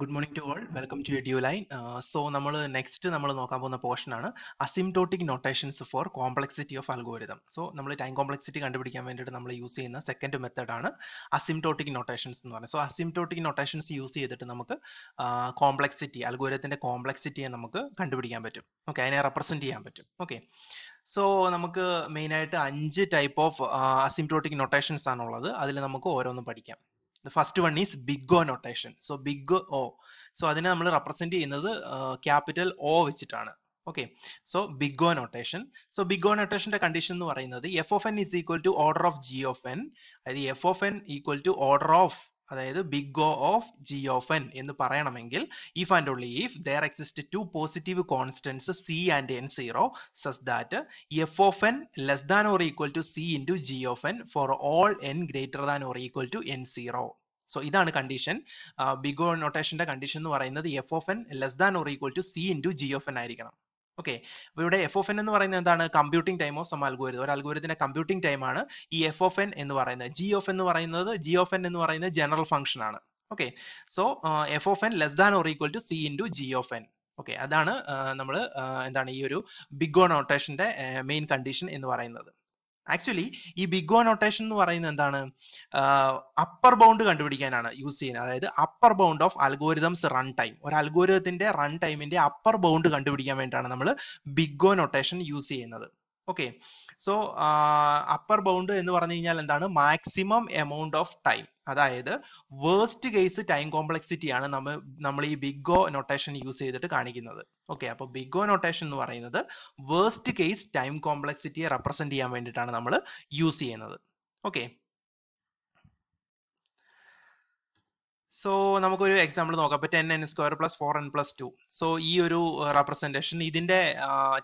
good morning to all welcome to due line so നമ്മൾ next നമ്മൾ നോക്കാൻ പോകുന്ന പോർഷൻ ആണ് asymptotic notations for complexity of algorithm so നമ്മൾ ടൈം കോംപ്ലക്സിറ്റി കണ്ടുപിടിക്കാൻ വേണ്ടിയിട്ട് നമ്മൾ യൂസ് ചെയ്യുന്ന സെക്കൻഡ് ആണ് അസിംടോട്ടിക് നൊട്ടേഷൻസ് എന്ന് പറയുന്നത് സോ അസിംടോട്ടിക് നൊട്ടേഷൻസ് യൂസ് ചെയ്തിട്ട് നമുക്ക് കോംപ്ലക്സിറ്റി അൽഗോരിതത്തിൻ്റെ കോംപ്ലക്സിറ്റിയെ നമുക്ക് കണ്ടുപിടിക്കാൻ പറ്റും ഓക്കെ അതിനെ റെപ്രസെൻറ്റ് ചെയ്യാൻ പറ്റും ഓക്കെ സോ നമുക്ക് മെയിനായിട്ട് അഞ്ച് ടൈപ്പ് ഓഫ് അസിംടോട്ടിക് നൊട്ടേഷൻസ് ആണുള്ളത് അതിൽ നമുക്ക് ഓരോന്നും പഠിക്കാം first one is big O notation so big O so അതിനെ നമ്മൾ റെപ്രസെന്റ് ചെയ്യുന്നത് ക്യാപിറ്റൽ ഒ വെച്ചിട്ടാണ് okay so big O notation so big O നൊട്ടേഷന്റെ കണ്ടീഷൻ എന്ന് പറയുന്നത് f of n is equal to order of g of n അതായത് f of n equal to order of അതായത് big O of g of n എന്ന് പറയണമെങ്കിൽ if and only if there exist two positive constants c and n zero such that f of n less than or equal to c to g of n for all n greater than or equal to n zero so ഇതാണ് condition big O നൊട്ടേഷന്റെ condition എന്ന് പറയുന്നത് f of n less than or equal to c to g of n ആയിരിക്കണം okay അപ്പോൾ ഇവിടെ f of n എന്ന് പറയുന്നത് എന്താണ് computing time of some algorithm ഒരു അൽഗോരിതത്തിന്റെ കമ്പ്യൂട്ടിംഗ് ടൈം ആണ് ഈ എഫ് ഓഫ് എൻ എന്ന് പറയുന്നത് ജി ഓഫ് എന്ന് പറയുന്നത് ജി ഓഫ് എൻ എന്ന് പറയുന്നത് ജനറൽ ഫംഗ്ഷൻ ആണ് okay so f of n less than or equal to c into g of n okay അതാണ് നമ്മൾ എന്താണ് ഈ ഒരു ബിഗ് ഓ നൊട്ടേഷന്റെ മെയിൻ കണ്ടീഷൻ എന്ന് പറയുന്നത് ആക്ച്വലി ഈ ബിഗ് ഒ നൊട്ടേഷൻ എന്ന് പറയുന്നത് എന്താണ് അപ്പർ ബൗണ്ട് കണ്ടുപിടിക്കാനാണ് യൂസ് ചെയ്യുന്നത് അതായത് upper bound of algorithms run time ഒരു അൽഗോരിതത്തിന്റെ റൺ ടൈമിന്റെ അപ്പർ ബൗണ്ട് കണ്ടുപിടിക്കാൻ വേണ്ടിയിട്ടാണ് നമ്മൾ ബിഗ് ഒ നൊട്ടേഷൻ യൂസ് ചെയ്യുന്നത് ഓക്കെ സോ അപ്പർ ബൗണ്ട് എന്ന് പറഞ്ഞു കഴിഞ്ഞാൽ എന്താണ് മാക്സിമം എമൗണ്ട് ഓഫ് ടൈം അതായത് വേർസ്റ്റ് കേസ് ടൈം കോംപ്ലക്സിറ്റി ആണ് നമ്മൾ നമ്മൾ ഈ ബിഗ് ഒ നൊട്ടേഷൻ യൂസ് ചെയ്തിട്ട് കാണിക്കുന്നത് ഓക്കെ അപ്പോൾ ബിഗ് ഒ നൊട്ടേഷൻ എന്ന് പറയുന്നത് വേർസ്റ്റ് കേസ് ടൈം കോംപ്ലക്സിറ്റിയെ റെപ്രസെന്റ് ചെയ്യാൻ വേണ്ടിയിട്ടാണ് നമ്മൾ യൂസ് ചെയ്യുന്നത് ഓക്കെ സോ നമുക്കൊരു എക്സാമ്പിൾ നോക്കാം ഇപ്പൊ ten n square plus four n plus two so ഈ ഒരു റെപ്രസെന്റേഷൻ ഇതിന്റെ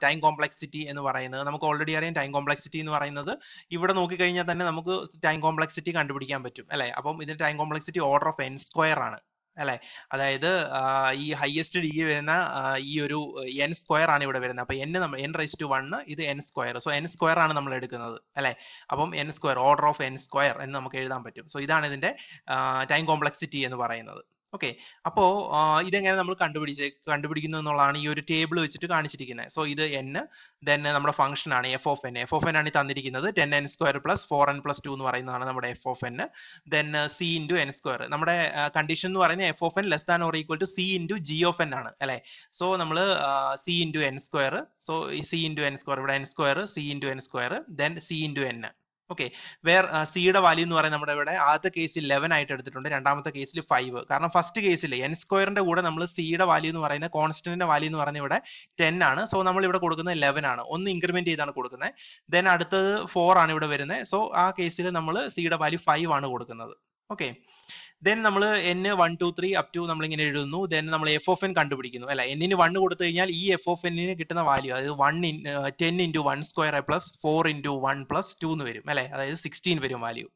ടൈം കോംപ്ലക്സിറ്റി എന്ന് പറയുന്നത് നമുക്ക് ഓൾറെഡി അറിയാം ടൈം കോംപ്ലക്സിറ്റി എന്ന് പറയുന്നത് ഇവിടെ നോക്കിക്കഴിഞ്ഞാൽ തന്നെ നമുക്ക് ടൈം കോംപ്ലക്സിറ്റി കണ്ടുപിടിക്കാൻ പറ്റും അല്ലെ അപ്പം ഇതിന്റെ time complexity order of n square ആണ് അല്ലെ അതായത് ഈ ഹയസ്റ്റ് ഡിഗ്രി വരുന്ന ഈ ഒരു എൻ സ്ക്വയർ ആണ് ഇവിടെ വരുന്നത് അപ്പൊ എൻ നമ്മൾ എൻ റൈസ് ടു വണ് ഇത് n square so n square ആണ് നമ്മൾ എടുക്കുന്നത് അല്ലെ അപ്പം n square order of n square എന്ന് നമുക്ക് എഴുതാൻ പറ്റും സോ ഇതാണ് ഇതിന്റെ ടൈം കോംപ്ലക്സിറ്റി എന്ന് പറയുന്നത് ഓക്കെ അപ്പോ ഇതെങ്ങനെ നമ്മൾ കണ്ടുപിടിച്ച് കണ്ടുപിടിക്കുന്നു എന്നുള്ളതാണ് ഈ ഒരു ടേബിൾ വെച്ചിട്ട് കാണിച്ചിരിക്കുന്നത് സോ ഇത് എൻ ദെൻ നമ്മുടെ ഫംഗ്ഷൻ ആണ് f of n f of n ആണ് തന്നിരിക്കുന്നത് ten n square plus four n plus two എന്ന് പറയുന്നതാണ് നമ്മുടെ f of n then c into n square നമ്മുടെ കണ്ടീഷൻ uh, എന്ന് പറയുന്നത് f of n less than or equal to c into g of n ആണ് അല്ലെ so നമ്മൾ c into n square so c into n square ഇവിടെ n square C into n square then c into n okay where സിയുടെ value എന്ന് പറയുന്നത് നമ്മുടെ ഇവിടെ ആദ്യത്തെ കേസിൽ ലെവൻ ആയിട്ട് എടുത്തിട്ടുണ്ട് രണ്ടാമത്തെ കേസിൽ ഫൈവ് കാരണം ഫസ്റ്റ് കേസിൽ എൻ സ്ക്വയറിന്റെ കൂടെ നമ്മൾ സിയുടെ വാല്യൂ എന്ന് പറയുന്ന കോൺസ്റ്റന്റിന്റെ വാല്യൂ എന്ന് പറയുന്നത് ഇവിടെ ടെൻ ആണ് സോ നമ്മൾ ഇവിടെ കൊടുക്കുന്നത് ലെവൻ ആണ് ഒന്ന് ഇൻക്രിമെന്റ് ചെയ്താണ് കൊടുക്കുന്നത് ദെൻ അടുത്തത് ഫോർ ആണ് ഇവിടെ വരുന്നത് സോ ആ കേസിൽ നമ്മൾ സിയുടെ വാല്യൂ ഫൈവ് ആണ് കൊടുക്കുന്നത് ഓക്കെ ദെൻ നമ്മൾ n one two three up to നമ്മൾ ഇങ്ങനെ എഴുതുന്നു ദെൻ നമ്മൾ എഫ് ഓഫ് എൻ കണ്ടുപിടിക്കുന്നു അല്ല എന്നിന് വൺ കൊടുത്തു കഴിഞ്ഞാൽ ഈ എഫ് ഓഫ് എന്നിന് കിട്ടുന്ന വാല്യൂ അതായത് one in ten into one square plus four into one plus two എന്ന് വരും അല്ലെ അതായത് സിക്സ്റ്റീൻ വരും വാല്യൂ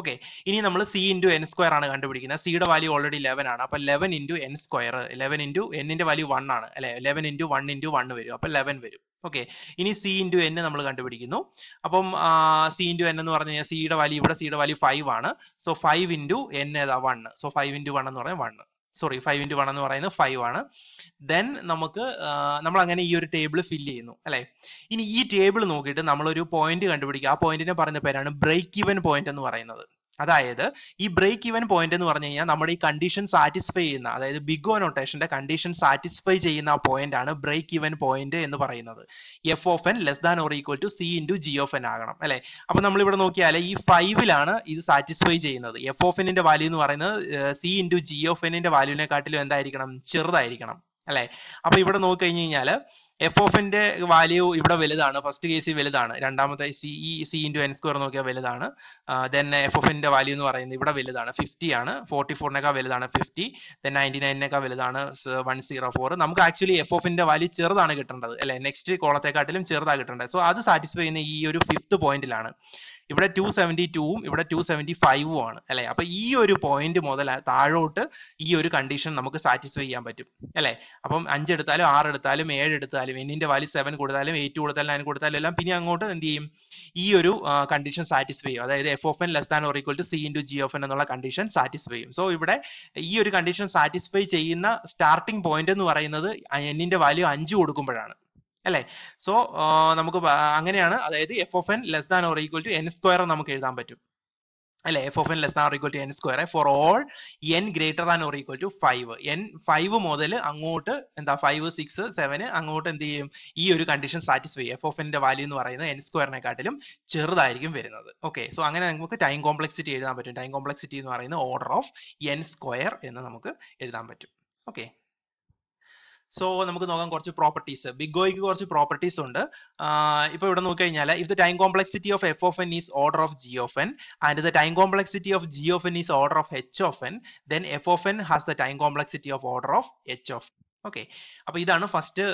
ഓക്കെ ഇനി നമ്മൾ സി ഇൻറ്റു എൻ സ്ക്വയർ ആണ് കണ്ടുപിടിക്കുന്നത് സിയുടെ വാല്യൂ ഓൾറെഡി ലെവൻ ആണ് അപ്പോൾ eleven into n square eleven into എന്നിൻ്റെ വാല്യൂ വൺ ആണ് അല്ലെ eleven into one into one വരും അപ്പോൾ ലെവൻ വരും ഓക്കെ ഇനി സി ഇൻറ്റു എൻ നമ്മൾ കണ്ടുപിടിക്കുന്നു അപ്പം സി ഇൻറ്റു എൻ എന്ന് പറഞ്ഞു കഴിഞ്ഞാൽ സിയുടെ വാല്യൂ ഇവിടെ സിയുടെ വാല്യൂ ഫൈവ് ആണ് സോ ഫൈവ് ഇൻറ്റു എൻ ഏതാ one so five into one എന്ന് പറഞ്ഞാൽ one sorry five into one എന്ന് പറയുന്നത് ഫൈവ് ആണ് ദെൻ നമുക്ക് നമ്മൾ അങ്ങനെ ഈ ഒരു ടേബിൾ ഫില്ല് ചെയ്യുന്നു അല്ലെ ഇനി ഈ ടേബിൾ നോക്കിയിട്ട് നമ്മളൊരു പോയിന്റ് കണ്ടുപിടിക്കുക ആ പോയിന്റിനെ പറയുന്ന പേരാണ് ബ്രേക്ക് ഇവൻ പോയിന്റ് എന്ന് പറയുന്നത് അതായത് ഈ ബ്രേക്ക് ഈവൻ പോയിന്റ് എന്ന് പറഞ്ഞു കഴിഞ്ഞാൽ നമ്മുടെ ഈ കണ്ടീഷൻ സാറ്റിസ്ഫൈ ചെയ്യുന്ന അതായത് ബിഗ് ഓ നൊട്ടേഷന്റെ കണ്ടീഷൻ സാറ്റിസ്ഫൈ ചെയ്യുന്ന പോയിന്റ് ആണ് ബ്രേക്ക് ഈവൻ പോയിന്റ് എന്ന് പറയുന്നത് f of n less than or equal to c into g of n ആകണം അല്ലെ അപ്പൊ നമ്മൾ ഇവിടെ നോക്കിയാൽ ഈ ഫൈവിലാണ് ഇത് സാറ്റിസ്ഫൈ ചെയ്യുന്നത് എഫ് ഓഫ് എന്നിന്റെ വാല്യൂ എന്ന് പറയുന്നത് സി ഇൻറ്റു ജി ഓഫ് എന്നിന്റെ കാട്ടിലും എന്തായിരിക്കണം ചെറുതായിരിക്കണം അല്ലെ അപ്പൊ ഇവിടെ നോക്കി കഴിഞ്ഞു കഴിഞ്ഞാൽ എഫ് ഓഫിന്റെ വാല്യൂ ഇവിടെ വലുതാണ് ഫസ്റ്റ് കേസിൽ വലുതാണ് രണ്ടാമത്തെ സി ഇ സി ഇൻറ്റു എൻ സ്ക്വയർ നോക്കിയാൽ വലുതാണ് ദെൻ എഫ് ഓഫിന്റെ വാല്യൂ എന്ന് പറയുന്നത് ഇവിടെ വലുതാണ് ഫിഫ്റ്റി ആണ് ഫോർട്ടി ഫോറിനേക്കാൾ വലുതാണ് ഫിഫ്റ്റി ദെൻ നയൻറ്റി നയനേക്കാൾ വലുതാണ് വൺ സീറോ ഫോർ നമുക്ക് ആക്ച്വലി എഫ് ഓഫിന്റെ വാല്യൂ ചെറുതാണ് കിട്ടേണ്ടത് അല്ലെ നെക്സ്റ്റ് കോളത്തെക്കാട്ടിലും ചെറുതാണ് കിട്ടേണ്ടത് സോ അത് സാറ്റിസ്ഫൈ ചെയ്യുന്ന ഈ ഒരു ഫിഫ്ത്ത് പോയിന്റിലാണ് ഇവിടെ ടു സെവൻറ്റി ടുവും ഇവിടെ ടു സെവൻറ്റി ഫൈവും ആണ് അല്ലേ അപ്പം ഈ ഒരു പോയിന്റ് മുതൽ താഴോട്ട് ഈ ഒരു കണ്ടീഷൻ നമുക്ക് സാറ്റിസ്ഫൈ ചെയ്യാൻ പറ്റും അല്ലേ അപ്പം അഞ്ച് എടുത്താലും ആറ് എടുത്താലും ഏഴ് എടുത്താലും എന്നിന്റെ വാല്യൂ സെവൻ കൊടുത്താലും എയ്റ്റ് കൊടുത്താലും നയൻ കൊടുത്താലും എല്ലാം പിന്നെ അങ്ങോട്ട് എന്ത് ചെയ്യും ഈ ഒരു കണ്ടീഷൻ സാറ്റിസ്ഫൈ ചെയ്യും അതായത് f of n less than or equal to c into g of n എന്നുള്ള കണ്ടീഷൻ സാറ്റിസ്ഫൈ ചെയ്യും സോ ഇവിടെ ഈ ഒരു കണ്ടീഷൻ സാറ്റിസ്ഫൈ ചെയ്യുന്ന സ്റ്റാർട്ടിംഗ് പോയിന്റ് എന്ന് പറയുന്നത് എന്നിൻ്റെ വാല്യൂ അഞ്ച് കൊടുക്കുമ്പോഴാണ് അല്ലെ സോ നമുക്ക് അങ്ങനെയാണ് അതായത് f of n less than or equal to n square നമുക്ക് എഴുതാൻ പറ്റും അല്ലെ f of n less than or equal to n square for all n greater than or equal to five n five മുതൽ അങ്ങോട്ട് എന്താ five six seven അങ്ങോട്ട് എന്ത് ചെയ്യും ഈ ഒരു കണ്ടീഷൻ സാറ്റിസ്ഫൈ എഫ് ഓഫ് എൻ്റെ വാല്യൂ എന്ന് പറയുന്നത് എൻ സ്ക്വയറിനെക്കാട്ടിലും ചെറുതായിരിക്കും വരുന്നത് ഓക്കെ സോ അങ്ങനെ നമുക്ക് ടൈം കോംപ്ലക്സിറ്റി എഴുതാൻ പറ്റും ടൈം കോംപ്ലക്സിറ്റി എന്ന് പറയുന്നത് ഓർഡർ ഓഫ് എൻ സ്ക്വയർ എന്ന് നമുക്ക് എഴുതാൻ പറ്റും ഓക്കെ സോ നമുക്ക് നോക്കാം കുറച്ച് പ്രോപ്പർട്ടീസ് ബിഗ് ഒയ്ക്ക് കുറച്ച് പ്രോപ്പർട്ടീസ് ഉണ്ട് ഇപ്പോൾ ഇവിടെ നോക്കിക്കഴിഞ്ഞാൽ if the time complexity of f of n is order of g of n and the time complexity of g of n is order of h of n then f of n has the time complexity of order of h of okay അപ്പൊ ഇതാണ് first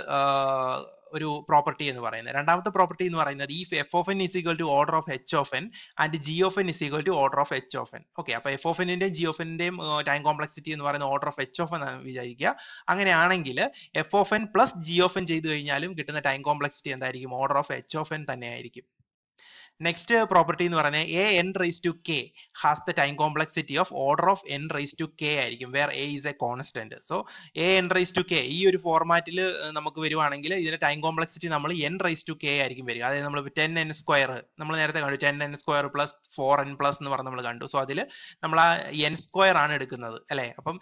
ഒരു property എന്ന് പറയുന്നത് രണ്ടാമത്തെ property എന്ന് പറയുന്നത് ഈ f of n is equal to order of h of n and g of n is equal to order of h of n okay അപ്പൊ എഫ് ഓഫ് എന്റെയും ജി ഓഫ് എന്റെയും ടൈം കോംപ്ലക്സിറ്റി എന്ന് പറയുന്ന order of h of എന്നാണ് വിചാരിക്കുക അങ്ങനെയാണെങ്കിൽ f of n plus g of n ചെയ്ത് കഴിഞ്ഞാലും കിട്ടുന്ന ടൈം കോംപ്ലക്സിറ്റി എന്തായിരിക്കും order of h of n തന്നെയായിരിക്കും നെക്സ്റ്റ് പ്രോപ്പർട്ടി എന്ന് പറഞ്ഞാൽ A n raise to k has the time complexity of order of n raise to k ആയിരിക്കും where a is a constant so a n raise to k ഈ ഒരു ഫോർമാറ്റിൽ നമുക്ക് വരുവാണെങ്കിൽ ഇതിന്റെ ടൈം കോംപ്ലക്സിറ്റി നമ്മൾ എൻ റൈസ് ടു കെ ആയിരിക്കും വരിക അതായത് നമ്മൾ ടെൻ എൻ സ്ക്വയർ നമ്മൾ നേരത്തെ കണ്ടു ten n square plus four n plus എന്ന് പറഞ്ഞ് നമ്മൾ കണ്ടു സോ അതിൽ നമ്മൾ ആ എൻ സ്ക്വയർ ആണ് എടുക്കുന്നത് അല്ലെ അപ്പം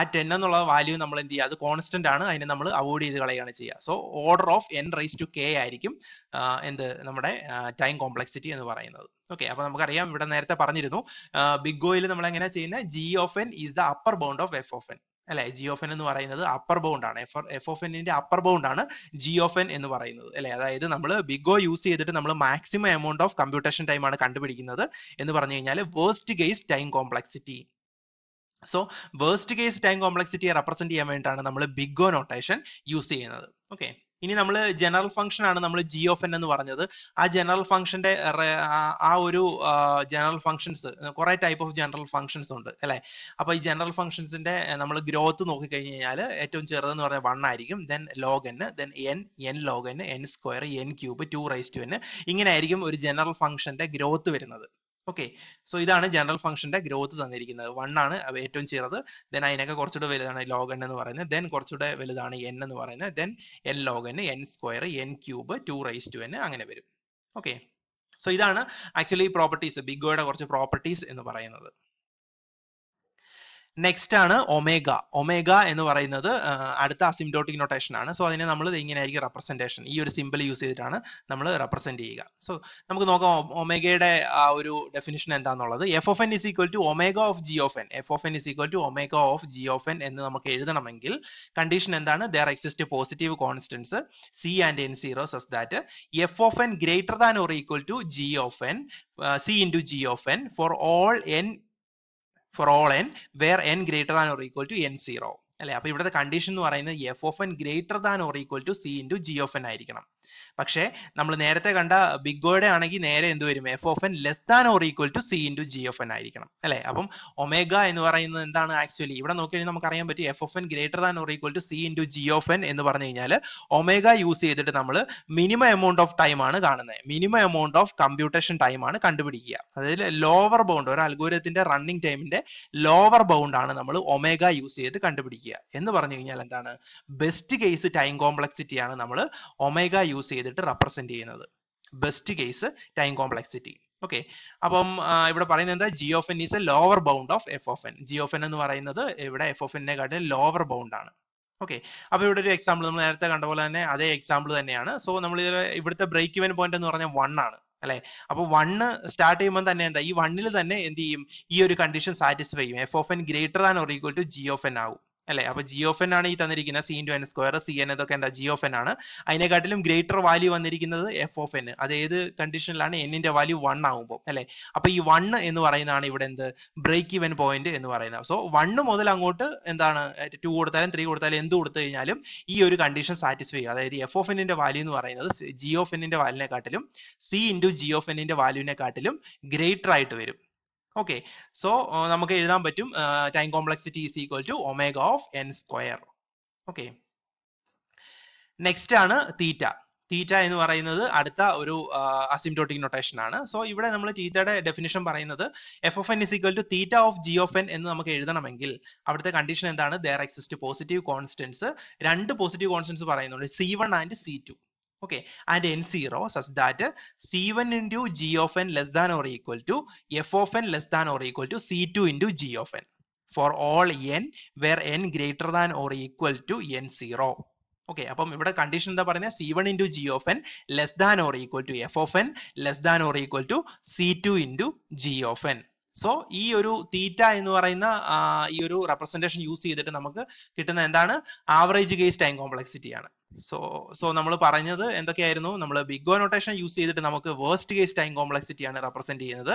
ആ ടെൻ എന്നുള്ള വാല്യൂ നമ്മൾ എന്ത് ചെയ്യുക അത് കോൺസ്റ്റന്റ് ആണ് അതിനെ നമ്മൾ അവോയ്ഡ് ചെയ്ത് കളയുകയാണ് ചെയ്യുക so order of n raise to k ആയിരിക്കും എന്ത് നമ്മുടെ ടൈം കോംപ്ലക്സ് കോംപ്ലക്സിറ്റി എന്ന് പറയുന്നത് ഓക്കെ അപ്പൊ നമുക്കറിയാം ഇവിടെ നേരത്തെ പറഞ്ഞിരുന്നു ബിഗ് ഓയിൽ നമ്മൾ എങ്ങനെ ചെയ്യുന്നത് g of n is the upper bound of f of n അല്ലെ ജി ഓഫ് എൻ എന്ന് പറയുന്നത് അപ്പർ ബൗണ്ട് ആണ് എഫ് ഓഫ് എന്നിന്റെ അപ്പർ ബൗണ്ട് ആണ് ജി ഓഫ് എൻ എന്ന് പറയുന്നത് അല്ലെ അതായത് നമ്മൾ ബിഗ് ഓ യൂസ് ചെയ്തിട്ട് നമ്മൾ maximum amount of computation time ആണ് കണ്ടുപിടിക്കുന്നത് എന്ന് പറഞ്ഞു കഴിഞ്ഞാൽ worst case time complexity so worst case time കോംപ്ലക്സിറ്റിയെ റെപ്രസെന്റ് ചെയ്യാൻ വേണ്ടിയിട്ടാണ് നമ്മൾ ബിഗ് ഓ നൊട്ടേഷൻ യൂസ് ചെയ്യുന്നത് ഓക്കെ ഇനി നമ്മൾ ജനറൽ ഫംഗ്ഷൻ ആണ് നമ്മൾ ജി ഓഫ് എൻ എന്ന് പറഞ്ഞത് ആ ജനറൽ ഫംഗ്ഷന്റെ ആ ഒരു ജനറൽ ഫംഗ്ഷൻസ് കുറെ ടൈപ്പ് ഓഫ് ജനറൽ ഫംഗ്ഷൻസ് ഉണ്ട് അല്ലെ അപ്പൊ ഈ ജനറൽ ഫംഗ്ഷൻസിന്റെ നമ്മൾ ഗ്രോത്ത് നോക്കിക്കഴിഞ്ഞ് കഴിഞ്ഞാൽ ഏറ്റവും ചെറുതെന്ന് പറഞ്ഞാൽ വൺ ആയിരിക്കും then log n then n n n n square n cube two raise to n ഇങ്ങനെ ആയിരിക്കും ഒരു ജനറൽ ഫംഗ്ഷന്റെ ഗ്രോത്ത് വരുന്നത് ഓക്കെ സോ ഇതാണ് ജനറൽ ഫംഗ്ഷന്റെ ഗ്രോത്ത് തന്നിരിക്കുന്നത് വൺ ആണ് ഏറ്റവും ചെറുത് ദെൻ അതിനൊക്കെ കുറച്ചുകൂടെ വലുതാണ് ലോഗൻ എന്ന് പറയുന്നത് ദെൻ കുറച്ചുകൂടെ വലുതാണ് എൻ എന്ന് പറയുന്നത് then n log n n n square n cube two raise to n അങ്ങനെ വരും ഓക്കെ സോ ഇതാണ് ആക്ച്വലി പ്രോപ്പർട്ടീസ് ബിഗോയുടെ കുറച്ച് പ്രോപ്പർട്ടീസ് എന്ന് പറയുന്നത് നെക്സ്റ്റ് ആണ് ഒമേഗ ഒമേഗ എന്ന് പറയുന്നത് അടുത്ത അസിംഡോട്ടിക് നൊട്ടേഷൻ ആണ് സോ അതിനെ നമ്മൾ ഇങ്ങനെ ആയിരിക്കും റെപ്രസെൻറ്റേഷൻ ഈ ഒരു സിമ്പിൾ യൂസ് ചെയ്തിട്ടാണ് നമ്മൾ റെപ്രസെൻറ്റ് ചെയ്യുക സോ നമുക്ക് നോക്കാം ഒമേഗയുടെ ആ ഒരു ഡെഫിനിഷൻ എന്താണെന്നുള്ളത് f of n is equal to omega of g of n f of n is equal to omega of g of n എന്ന് നമുക്ക് എഴുതണമെങ്കിൽ കണ്ടീഷൻ എന്താണ് there exist positive constants c and n zero such that f of n greater than or equal to g of n c into g of n for all n for all n where n greater than or equal to n zero അല്ലെ അപ്പൊ ഇവിടുത്തെ condition എന്ന് പറയുന്നത് f of n greater than or equal to c into g of n ആയിരിക്കണം പക്ഷേ നമ്മൾ നേരത്തെ കണ്ട ബിഗ് ഗോയുടെ ആണെങ്കിൽ നേരെ എന്ത് വരും f of n less than or equal to c into g of n ആയിരിക്കണം അല്ലെ അപ്പം ഒമേഗ എന്ന് പറയുന്നത് എന്താണ് ആക്ച്വലി ഇവിടെ നോക്കി കഴിഞ്ഞാൽ നമുക്ക് അറിയാൻ പറ്റും f of n greater than or equal to c into g of n എന്ന് പറഞ്ഞു കഴിഞ്ഞാൽ ഒമേഗ യൂസ് ചെയ്തിട്ട് നമ്മൾ മിനിമം എമൗണ്ട് ഓഫ് ടൈം ആണ് കാണുന്നത് minimum amount of computation time ആണ് കണ്ടുപിടിക്കുക അതായത് ലോവർ ബൗണ്ട് ഒരു അൽഗോരത്തിന്റെ റണ്ണിങ് ടൈമിന്റെ ലോവർ ബൗണ്ട് ആണ് നമ്മൾ ഒമേഗ യൂസ് ചെയ്ത് കണ്ടുപിടിക്കുക എന്ന് പറഞ്ഞു കഴിഞ്ഞാൽ എന്താണ് ബെസ്റ്റ് കേസ് ടൈം കോംപ്ലക്സിറ്റി ആണ് നമ്മൾ ഒമേഗ യൂസ് ചെയ്ത് ചെയ്തിട്ട് റെപ്രസെന്റ് ചെയ്യുന്നത് best case time complexity okay അപ്പം ഇവിടെ പറയുന്നത് എന്താ g of n is a lower bound of f of n g of n എന്ന് പറയുന്നത് ഇവിടെ എഫ് ഓഫ് എന്നെക്കാട്ടിൽ ലോവർ ബൗണ്ട് ആണ് ഓക്കെ അപ്പൊ ഇവിടെ ഒരു എക്സാമ്പിൾ നമ്മൾ നേരത്തെ കണ്ട പോലെ തന്നെ അതേ എക്സാമ്പിൾ തന്നെയാണ് സോ നമ്മൾ ഇവിടുത്തെ ബ്രേക്ക് ഇവൻ പോയിന്റ് എന്ന് പറഞ്ഞാൽ വൺ ആണ് അല്ലെ അപ്പൊ വണ്ണ് സ്റ്റാർട്ട് ചെയ്യുമ്പോൾ തന്നെ എന്താ ഈ വണ്ണിൽ തന്നെ എന്ത് ചെയ്യും ഈ ഒരു കണ്ടീഷൻ സാറ്റിസ്ഫൈ ചെയ്യും f of n greater than or equal to g of n ആവും അല്ലെ അപ്പൊ ജി ഓഫ് എൻ ആണ് ഈ തന്നിരിക്കുന്ന c into n square c n ഇതൊക്കെ എന്താ ജി ഓഫ് എൻ ആണ് അതിനെക്കാട്ടിലും ഗ്രേറ്റർ വാല്യൂ വന്നിരിക്കുന്നത് എഫ് ഓഫ് എൻ അത് ഏത് കണ്ടീഷനിലാണ് എന്നിന്റെ വാല്യൂ വൺ ആകുമ്പോൾ അല്ലെ അപ്പൊ ഈ വണ്ണ് എന്ന് പറയുന്നതാണ് ഇവിടെ എന്ത് ബ്രേക്ക് ഇവൻ പോയിന്റ് എന്ന് പറയുന്നത് സോ വണ്ണ് മുതൽ അങ്ങോട്ട് എന്താണ് ടു കൊടുത്താലും ത്രീ കൊടുത്താലും എന്ത് കൊടുത്തു കഴിഞ്ഞാലും ഈ ഒരു കണ്ടീഷൻ സാറ്റിസ്ഫൈ ചെയ്യും അതായത് എഫ് ഓഫ് എന്നിന്റെ വാല്യൂ എന്ന് പറയുന്നത് ജി ഓഫ് എന്നിന്റെ വാല്യൂനെക്കാട്ടിലും സി ഇൻറ്റു ജി ഓഫ് എന്നിന്റെ വാല്യൂനെക്കാട്ടിലും ഗ്രേറ്റർ ആയിട്ട് വരും ഓക്കെ സോ uh, നമുക്ക് എഴുതാൻ പറ്റും time complexity is equal to omega of n square okay next ആണ് തീറ്റ തീറ്റ എന്ന് പറയുന്നത് അടുത്ത ഒരു അസിംറ്റോട്ടിക് uh, നൊട്ടേഷൻ ആണ് സോ ഇവിടെ നമ്മൾ തീറ്റയുടെ ഡെഫിനിഷൻ പറയുന്നത് f of n is equal to theta of g of n എന്ന് നമുക്ക് എഴുതണമെങ്കിൽ അവിടുത്തെ കണ്ടീഷൻ എന്താണ് ദർ എക്സിസ്റ്റ് പോസിറ്റീവ് കോൺസ്റ്റൻസ് രണ്ട് പോസിറ്റീവ് കോൺസ്റ്റൻസ് പറയുന്നുണ്ട് c one and c two okay and n zero okay that c one into g of n less than or equal to f of n less than or equal to c two into g of n for all n where n greater than or equal to n zero okay അപ്പം ഇവിടെ condition എന്താ പറയുന്നത് c one into g of n less than or equal to f of n less than or equal to c two into g of n so ഈ ഒരു തീറ്റ എന്ന് പറയുന്ന ഈ ഒരു റെപ്രസെൻറ്റേഷൻ യൂസ് ചെയ്തിട്ട് നമുക്ക് കിട്ടുന്ന എന്താണ് ആവറേജ് കേസ് ടൈം കോംപ്ലക്സിറ്റി ആണ് സോ സോ നമ്മൾ പറഞ്ഞത് എന്തൊക്കെയായിരുന്നു നമ്മൾ ബിഗ് ഓ നൊട്ടേഷൻ യൂസ് ചെയ്തിട്ട് നമുക്ക് വേസ്റ്റ് കേസ് ടൈം കോംപ്ലക്സിറ്റി ആണ് റെപ്രസെന്റ് ചെയ്യുന്നത്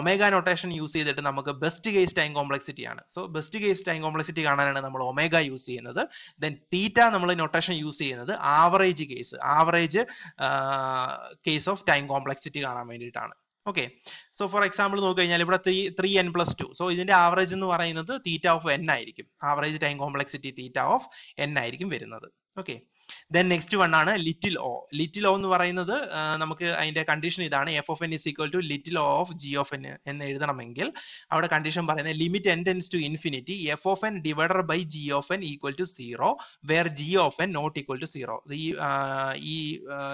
ഒമേഗ നൊട്ടേഷൻ യൂസ് ചെയ്തിട്ട് നമുക്ക് ബെസ്റ്റ് കേസ് ടൈം കോംപ്ലക്സിറ്റി ആണ് so best case time complexity കാണാനാണ് നമ്മൾ ഒമേഗ യൂസ് ചെയ്യുന്നത് ദെൻ തീറ്റ നമ്മൾ നൊട്ടേഷൻ യൂസ് ചെയ്യുന്നത് average case average case of time complexity കാണാൻ വേണ്ടിയിട്ടാണ് ഓക്കെ സോ ഫോർ എക്സാമ്പിൾ നോക്കിക്കഴിഞ്ഞാൽ ഇവിടെ three three n plus two so ഇതിന്റെ ആവറേജ് എന്ന് പറയുന്നത് തീറ്റ ഓഫ് എൻ ആയിരിക്കും average time complexity theta of n ആയിരിക്കും വരുന്നത് ഓക്കെ ദെൻ നെക്സ്റ്റ് വൺ ആണ് ലിറ്റിൽ ഓ ലിറ്റിൽ ഓ എന്ന് പറയുന്നത് നമുക്ക് അതിന്റെ കണ്ടീഷൻ ഇതാണ് f of n is equal to little o of g of n എന്ന് എഴുതണമെങ്കിൽ അവിടെ കണ്ടീഷൻ പറയുന്നത് limit n tends to infinity f of n divided by g of n equal to zero where g of n not equal to zero ഈ ഈ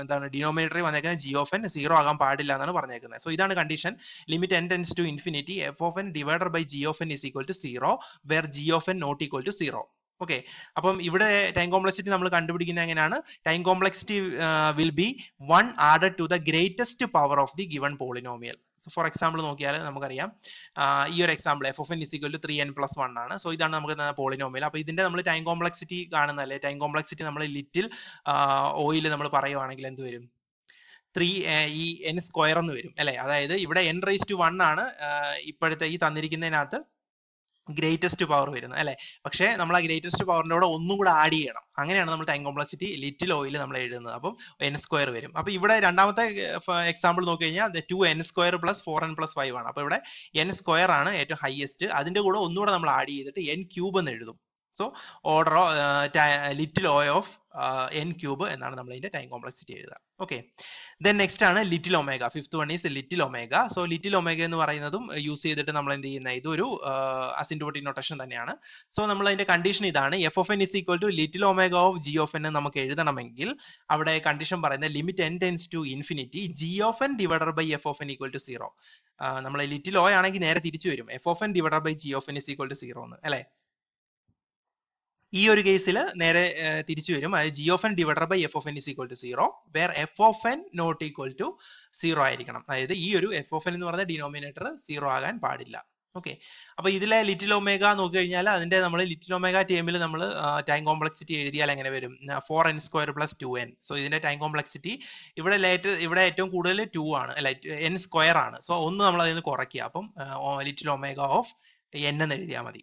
എന്താണ് ഡിനോമിനേറ്ററി വന്നേക്കുന്നത് G of N zero ആകാൻ പാടില്ല എന്നാണ് പറഞ്ഞേക്കുന്നത് സോ ഇതാണ് condition limit n tends to infinity f of n divided by g of n is equal to zero where g of n not equal to zero okay അപ്പം ഇവിടെ time complexity നമ്മൾ കണ്ടുപിടിക്കുന്നത് എങ്ങനെയാണ് time complexity will be one added to the greatest power of the given polynomial for example നോക്കിയാൽ നമുക്കറിയാം ഈ ഒരു example f of n is two three n plus one ആണ് സോ ഇതാണ് നമുക്ക് പോളിനോമിയൽ അപ്പോൾ ഇതിന്റെ നമ്മൾ ടൈം കോംപ്ലക്സിറ്റി കാണുന്ന അല്ലേ ടൈം കോംപ്ലക്സിറ്റി നമ്മൾ ലിറ്റിൽ ഓയിൽ നമ്മൾ പറയുവാണെങ്കിൽ എന്ത് വരും ത്രീ ഈ എൻ സ്ക്വയർ എന്ന് വരും അല്ലെ അതായത് ഇവിടെ എൻ റേസ് ടു വൺ ആണ് ഇപ്പോഴത്തെ ഈ തന്നിരിക്കുന്നതിനകത്ത് ഗ്രേറ്റസ്റ്റ് പവർ വരുന്നത് അല്ലെ പക്ഷേ നമ്മൾ ആ ഗ്രേറ്റസ്റ്റ് പവറിൻ്റെ കൂടെ ഒന്നും കൂടെ ആഡ് ചെയ്യണം അങ്ങനെയാണ് നമ്മൾ ടൈം കോംപ്ലക്സിറ്റി ലിറ്റിൽ ഓയിൽ നമ്മൾ എഴുതുന്നത് അപ്പം എൻ സ്ക്വയർ വരും അപ്പം ഇവിടെ രണ്ടാമത്തെ എക്സാമ്പിൾ നോക്കി കഴിഞ്ഞാൽ two n square plus four n plus five ആണ് അപ്പോൾ ഇവിടെ എൻ സ്ക്വയർ ആണ് ഏറ്റവും ഹയസ്റ്റ് അതിന്റെ കൂടെ ഒന്നുകൂടെ നമ്മൾ ആഡ് ചെയ്തിട്ട് എൻ ക്യൂബ് എന്ന് എഴുതും so order little o of n cube എന്നാണ് നമ്മൾ ഇതിന്റെ ടൈം കോംപ്ലക്സിറ്റി എഴുതുക ഓക്കെ ദെൻ നെക്സ്റ്റ് ആണ് little omega fifth one is little omega so little omega എന്ന് പറയുന്നതും യൂസ് uh, ചെയ്തിട്ട് നമ്മൾ എന്ത് ചെയ്യുന്ന ഇതൊരു അസിൻഡോട്ടിക് uh, നൊട്ടേഷൻ തന്നെയാണ് സോ നമ്മൾ അതിന്റെ കണ്ടീഷൻ ഇതാണ് f of n is equal to little omega of g of n നമുക്ക് എഴുതണമെങ്കിൽ അവിടെ കണ്ടീഷൻ പറയുന്ന limit n tends to infinity g of n divided by f of n equal to zero നമ്മൾ little o ആണെങ്കിൽ നേരെ തിരിച്ചു വരും f of n divided by g of n is equal to zero എന്ന് അല്ലേ ഈ ഒരു കേസിൽ നേരെ തിരിച്ചു വരും അതായത് g of n divided by f of n is equal to zero where f of n not equal to zero ആയിരിക്കണം അതായത് ഈ ഒരു എഫ് ഓഫ് എൻ എന്ന് പറഞ്ഞ ഡിനോമിനേറ്റർ സീറോ ആകാൻ പാടില്ല ഓക്കെ അപ്പൊ ഇതിലെ ലിറ്റിൽ ഒമേഗ നോക്കി കഴിഞ്ഞാൽ അതിന്റെ നമ്മൾ ലിറ്റിൽ ഒമേഗ ടേമിൽ നമ്മൾ ടൈം കോംപ്ലക്സിറ്റി എഴുതിയാൽ എങ്ങനെ വരും four n square plus two n so ഇതിന്റെ ടൈം കോംപ്ലക്സിറ്റി ഇവിടെ ലേറ്റ് ഇവിടെ ഏറ്റവും കൂടുതൽ ടു ആണ് അല്ല എൻ സ്ക്വയർ ആണ് സോ ഒന്ന് നമ്മൾ അതിൽ നിന്ന് കുറയ്ക്കുക അപ്പം ലിറ്റിൽ ഒമേഗ ഓഫ് എൻ എന്ന് എഴുതിയാൽ മതി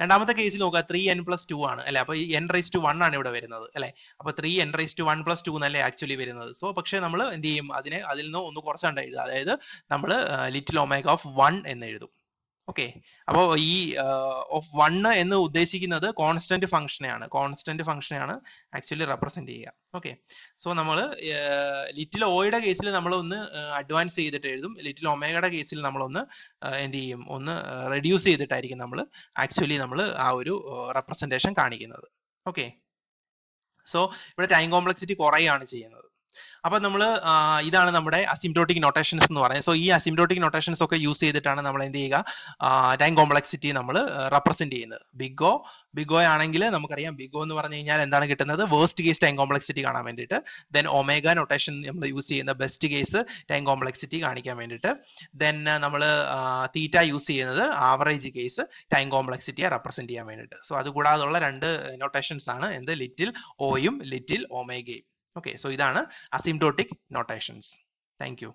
രണ്ടാമത്തെ കേസിൽ നോക്കുക ത്രീ എൻ പ്ലസ് ടു ആണ് അല്ലെ അപ്പൊ ഈ എൻ റൈസ് ടു വൺ ആണ് ഇവിടെ വരുന്നത് അല്ലെ അപ്പൊ three n raise to one plus two എന്നല്ലേ ആക്ച്വലി വരുന്നത് സോ പക്ഷെ നമ്മൾ എന്ത് ചെയ്യും അതിനെ അതിൽ നിന്ന് ഒന്ന് കുറച്ചാണ്ട് എഴുതുക അതായത് നമ്മൾ ലിറ്റിൽ ഒമേഗ ഓഫ് വൺ എന്ന് എഴുതും ഓക്കെ അപ്പോൾ ഈ ഓഫ് വണ്ണ് എന്ന് ഉദ്ദേശിക്കുന്നത് കോൺസ്റ്റന്റ് ഫംഗ്ഷനെയാണ് കോൺസ്റ്റന്റ് ഫംഗ്ഷനെയാണ് ആക്ച്വലി റെപ്രസെന്റ് ചെയ്യുക ഓക്കെ സോ നമ്മൾ ലിറ്റിൽ ഓയുടെ കേസിൽ നമ്മൾ ഒന്ന് അഡ്വാൻസ് ചെയ്തിട്ട് എഴുതും ലിറ്റിൽ ഒമേഗയുടെ കേസിൽ നമ്മളൊന്ന് എന്ത് ചെയ്യും ഒന്ന് റെഡ്യൂസ് ചെയ്തിട്ടായിരിക്കും നമ്മൾ ആക്ച്വലി നമ്മൾ ആ ഒരു റെപ്രസെൻറ്റേഷൻ കാണിക്കുന്നത് ഓക്കെ സോ ഇവിടെ ടൈം കോംപ്ലക്സിറ്റി കുറയുകയാണ് ചെയ്യുന്നത് അപ്പൊ നമ്മൾ ഇതാണ് നമ്മുടെ അസിംറ്റോട്ടിക് നൊട്ടേഷൻസ് എന്ന് പറയുന്നത് സോ ഈ അസിംറ്റോട്ടിക് നൊട്ടേഷൻസ് ഒക്കെ യൂസ് ചെയ്തിട്ടാണ് നമ്മൾ എന്ത് ചെയ്യുക ടൈം കോംപ്ലക്സിറ്റി നമ്മൾ റെപ്രസെന്റ് ചെയ്യുന്നത് ബിഗോ ബിഗോ ആണെങ്കിൽ നമുക്കറിയാം ബിഗോ എന്ന് പറഞ്ഞു കഴിഞ്ഞാൽ എന്താണ് കിട്ടുന്നത് വേസ്റ്റ് കേസ് ടൈം കോംപ്ലക്സിറ്റി കാണാൻ വേണ്ടിയിട്ട് ദെൻ ഒമേഗ നൊട്ടേഷൻ നമ്മൾ യൂസ് ചെയ്യുന്ന ബെസ്റ്റ് കേസ് ടൈം കോംപ്ലക്സിറ്റി കാണിക്കാൻ വേണ്ടിയിട്ട് ദെൻ നമ്മൾ തീറ്റ യൂസ് ചെയ്യുന്നത് ആവറേജ് കേസ് ടൈം കോംപ്ലക്സിറ്റിയെ റെപ്രസെന്റ് ചെയ്യാൻ വേണ്ടിയിട്ട് സോ ഉള്ള രണ്ട് നൊട്ടേഷൻസ് ആണ് എന്ത് ലിറ്റിൽ ഓയും ലിറ്റിൽ ഒമേഗയും okay so ana asymptotic notations thank you